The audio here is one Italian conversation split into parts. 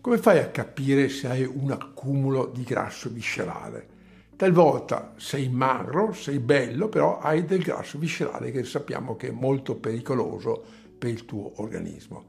Come fai a capire se hai un accumulo di grasso viscerale? Talvolta sei magro, sei bello, però hai del grasso viscerale che sappiamo che è molto pericoloso per il tuo organismo.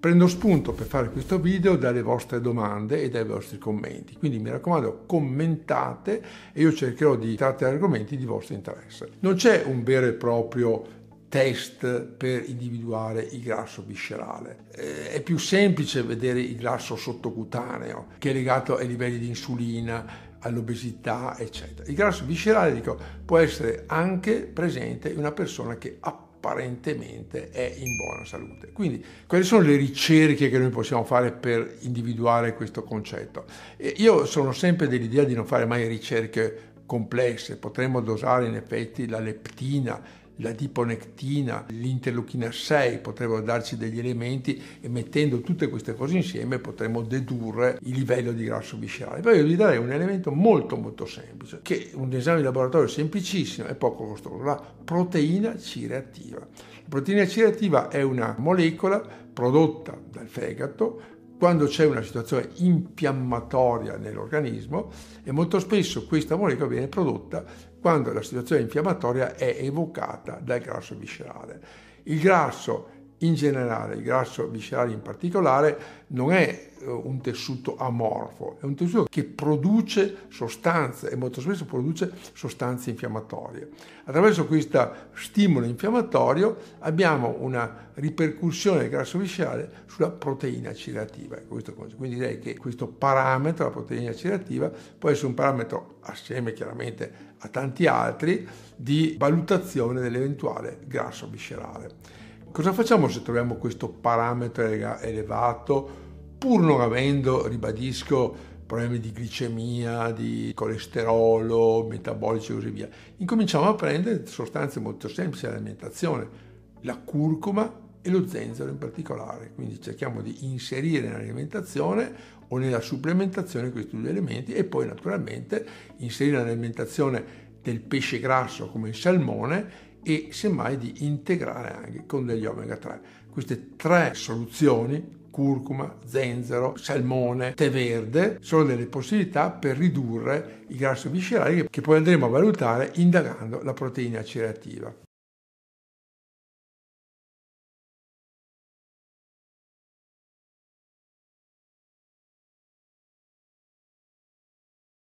Prendo spunto per fare questo video dalle vostre domande e dai vostri commenti, quindi mi raccomando commentate e io cercherò di trattare argomenti di vostro interesse. Non c'è un vero e proprio test per individuare il grasso viscerale. Eh, è più semplice vedere il grasso sottocutaneo che è legato ai livelli di insulina, all'obesità, eccetera. Il grasso viscerale, dico, può essere anche presente in una persona che apparentemente è in buona salute. Quindi, quali sono le ricerche che noi possiamo fare per individuare questo concetto? io sono sempre dell'idea di non fare mai ricerche complesse, potremmo dosare in effetti la leptina la diponectina, l'interleuchina 6 potrebbero darci degli elementi e mettendo tutte queste cose insieme potremmo dedurre il livello di grasso viscerale. Poi io vi darei un elemento molto molto semplice, che un esame di laboratorio semplicissimo e poco costoso, la proteina C reattiva. La proteina C reattiva è una molecola prodotta dal fegato quando c'è una situazione infiammatoria nell'organismo e molto spesso questa molecola viene prodotta quando la situazione infiammatoria è evocata dal grasso viscerale. Il grasso in generale, il grasso viscerale in particolare, non è eh, un tessuto amorfo, è un tessuto che produce sostanze e molto spesso produce sostanze infiammatorie. Attraverso questo stimolo infiammatorio abbiamo una ripercussione del grasso viscerale sulla proteina cirrativa. Quindi direi che questo parametro, la proteina cirrativa, può essere un parametro assieme chiaramente a tanti altri di valutazione dell'eventuale grasso viscerale. Cosa facciamo se troviamo questo parametro elevato, pur non avendo, ribadisco, problemi di glicemia, di colesterolo, metabolici e così via. Incominciamo a prendere sostanze molto semplici all'alimentazione, la curcuma e lo zenzero in particolare. Quindi cerchiamo di inserire nell'alimentazione o nella supplementazione questi due elementi e poi naturalmente inserire nell'alimentazione del pesce grasso come il salmone e semmai di integrare anche con degli omega 3. Queste tre soluzioni curcuma, zenzero, salmone, tè verde, sono delle possibilità per ridurre i grassi viscerali che poi andremo a valutare indagando la proteina C reattiva.